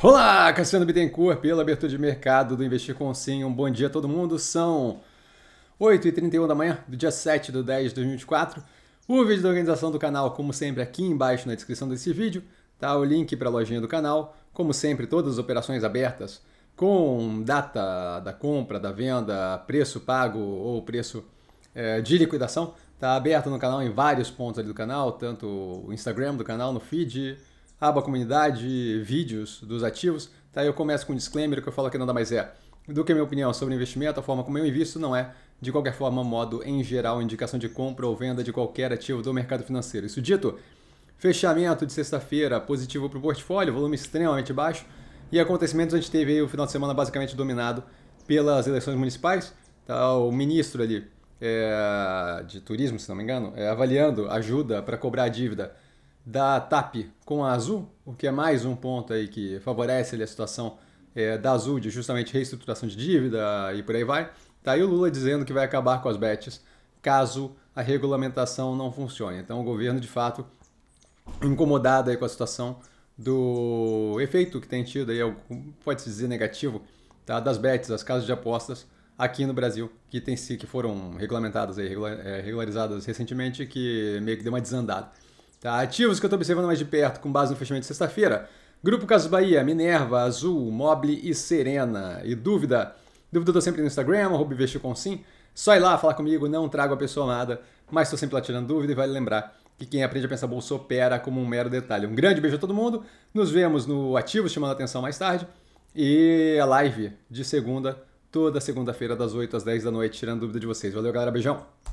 Olá, Cassiano Bittencourt, pela abertura de mercado do Investir com Sim. Um bom dia a todo mundo. São 8h31 da manhã do dia 7 de 10 de 2024. O vídeo da organização do canal, como sempre, aqui embaixo na descrição desse vídeo, tá o link para a lojinha do canal. Como sempre, todas as operações abertas com data da compra, da venda, preço pago ou preço é, de liquidação, tá aberto no canal em vários pontos ali do canal, tanto o Instagram do canal, no feed, aba comunidade, vídeos dos ativos, tá? eu começo com um disclaimer que eu falo que nada mais é do que a minha opinião sobre investimento, a forma como eu invisto não é, de qualquer forma, modo em geral, indicação de compra ou venda de qualquer ativo do mercado financeiro. Isso dito, fechamento de sexta-feira positivo para o portfólio, volume extremamente baixo, e acontecimentos a gente teve o final de semana basicamente dominado pelas eleições municipais, tá? o ministro ali é, de turismo, se não me engano, é, avaliando ajuda para cobrar a dívida da TAP com a Azul, o que é mais um ponto aí que favorece ali, a situação é, da Azul de justamente reestruturação de dívida e por aí vai. Tá aí o Lula dizendo que vai acabar com as BETs caso a regulamentação não funcione. Então o governo de fato incomodado aí com a situação do efeito que tem tido aí, pode-se dizer negativo, tá? das bets, das casas de apostas aqui no Brasil, que tem que foram regulamentadas aí, é, regularizadas recentemente, que meio que deu uma desandada. Tá, ativos que eu estou observando mais de perto com base no fechamento de sexta-feira. Grupo Casas Bahia, Minerva, Azul, Mobile e Serena. E dúvida? Dúvida eu tô sempre no Instagram, arroba com sim. Só ir lá falar comigo, não trago a pessoa nada. mas estou sempre lá tirando dúvida e vale lembrar que quem aprende a pensar bolsa opera como um mero detalhe. Um grande beijo a todo mundo, nos vemos no Ativos Chamando a Atenção mais tarde e a live de segunda, toda segunda-feira das 8 às 10 da noite, tirando dúvida de vocês. Valeu galera, beijão!